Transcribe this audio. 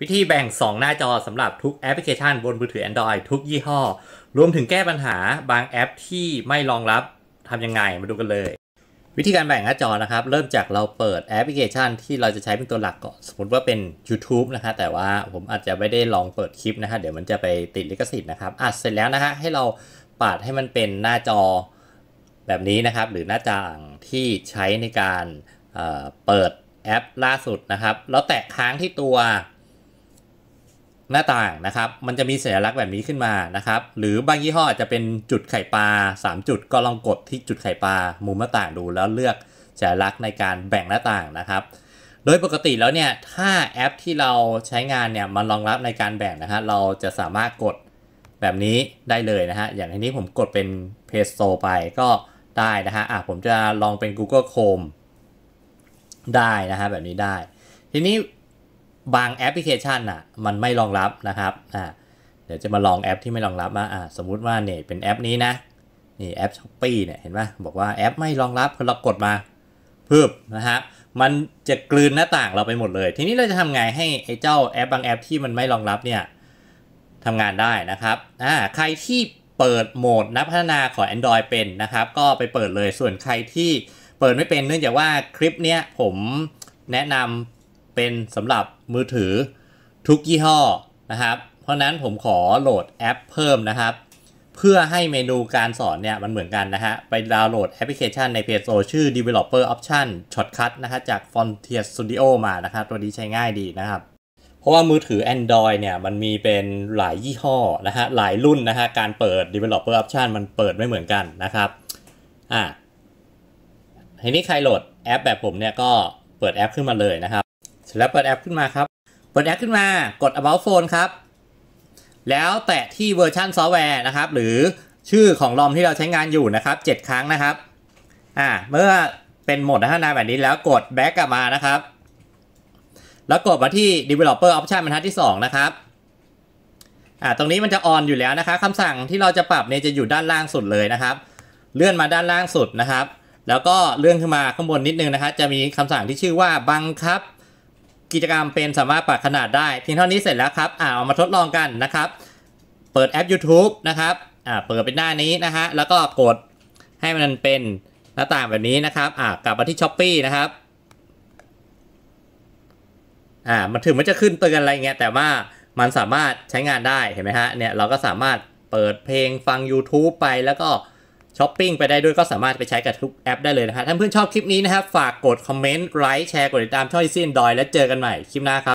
วิธีแบ่ง 2 หน้าจอสำหรับทุกแอปพลิเคชันบนมือถือ Android ทุกยี่ห้อ รวมถึงแก้ปัญหาบางแอปที่ไม่รองรับทำยังไงมาดูกันเลย วิธีการแบ่งหน้าจอนะครับ เริ่มจากเราเปิดแอปพลิเคชันที่เราจะใช้เป็นตัวหลักก่อน สมมติว่าเป็น YouTube นะฮะแต่ว่าผมอาจจะไม่ได้ลองเปิดคลิปนะฮะเดี๋ยวมันจะไปติดลิขสิทธิ์นะครับอ่ะเสร็จแล้วนะฮะให้เราปาดให้มันเป็นหน้าจอแบบนี้นะครับหรือหน้าจางที่ใช้ในการเเปิดแอป ล่าสุดนะครับ แล้วแตะค้างที่ตัวหน้าต่างนะครับ มันจะมีสัญลักษณ์แบบนี้ขึ้นมานะครับ หรือบางยี่ห้ออาจจะเป็นจุดไข่ปลา3 จุด ก็ลองกดที่จุดไข่ปลามุมหน้าต่างดู แล้วเลือกสัญลักษณ์ในการแบ่งหน้าต่างนะครับ โดยปกติแล้วเนี่ยถ้าแอปที่เราใช้งานเนี่ยมันรองรับในการแบ่งนะฮะเราจะสามารถกดแบบนี้ได้เลยนะฮะอย่างที้ผมกดเป็น p พจโ Store ไปก็ได้นะฮะอ่ะผมจะลองเป็น Google Chrome ได้นะฮะแบบนี้ได้ ทีนี้บางแอปพลิเคชันอ่ะมันไม่รองรับนะครับ อ่าเดี๋ยวจะมาลองแอปที่ไม่รองรับว่า อ่าสมมุติว่าเนี่ยเป็นแอปนี้นะนี่แอปช้อปปี้เนี่ยเห็นไหมบอกว่าแอปไม่รองรับพอเรากดมาเพึบนะครับมันจะกลืนหน้าต่างเราไปหมดเลย ทีนี้เราจะทำไงให้ไอ้เจ้าแอปบางแอป ที่มันไม่รองรับเนี่ยทำงานได้นะครับอ่าใครที่เปิดโหมดนักพัฒนาของ Android เป็นนะครับ ก็ไปเปิดเลยส่วนใครที่เปิดไม่เป็น เนื่องจากว่าคลิปเนี้ยผมแนะนำเป็นสำหรับมือถือทุกยี่ห้อนะครับ เพราะนั้นผมขอโหลดแอปเพิ่มนะครับ เพื่อให้เมนูการสอนเนี่ยมันเหมือนกันนะฮะไปดาวน์โหลดแอปพลิเคชันในเพจโซชื่อ Developer Option Shortcut นะฮะจาก Frontier Studio มานะครับ ตัวนี้ใช้ง่ายดีนะครับ เพราะว่ามือถือ Android เนี่ยมันมีเป็นหลายยี่ห้อนะฮะหลายรุ่นนะฮะการเปิด Developer Option มันเปิดไม่เหมือนกันนะครับอ่ะทีนี้ใครโหลดแอปแบบผมเนี่ยก็เปิดแอปขึ้นมาเลยนะครับเสร็จแล้วเปิดแอปขึ้นมาครับ เปิดแอปขึ้นมา กด about phone ครับ แล้วแตะที่เวอร์ชันซอฟต์แวร์นะครับ หรือชื่อของ r อมที่เราใช้งานอยู่นะครับ 7 ครั้งนะครับ อ่า เมื่อเป็นโหมดพัฒนาแบบนี้แล้วกด back กลับมานะครับ แล้วกดมาที่ developer option บรรทัดที่ 2 นะครับ อ่า ตรงนี้มันจะ on อยู่แล้วนะครับคำสั่งที่เราจะปรับเนี่ยจะอยู่ด้านล่างสุดเลยนะครับ เลื่อนมาด้านล่างสุดนะครับ แล้วก็เลื่อนขึ้นมา ข้างบนนิดนึงนะครับ จะมีคำสั่งที่ชื่อว่าบังคับกิจกรรมเป็นสามารถปรับขนาดได้เพียงเท่านี้เสร็จแล้วครับอ่าเอามาทดลองกันนะครับ เปิดแอป YouTube นะครับอ่าเปิดเป็นหน้านี้นะฮะแล้วก็กดให้มันเป็นหน้าต่างแบบนี้นะครับอ่ากลับมาที่ช้อปปีนะครับอ่ามันถึงมันจะขึ้นเตือนอะไรเงี้ยแต่ว่ามันสามารถใช้งานได้เห็นไหมฮะเนี่ยเราก็สามารถเปิดเพลงฟัง YouTube ไปแล้วก็ช้อปปิ้งไปได้ด้วยก็สามารถไปใช้กับทุกแอปได้เลยนะครับ ถ้าเพื่อนชอบคลิปนี้นะครับ ฝากกดคอมเมนต์ ไลค์ แชร์ กดติดตาม ช่องอีซี่ดอยและเจอกันใหม่ คลิปหน้าครับ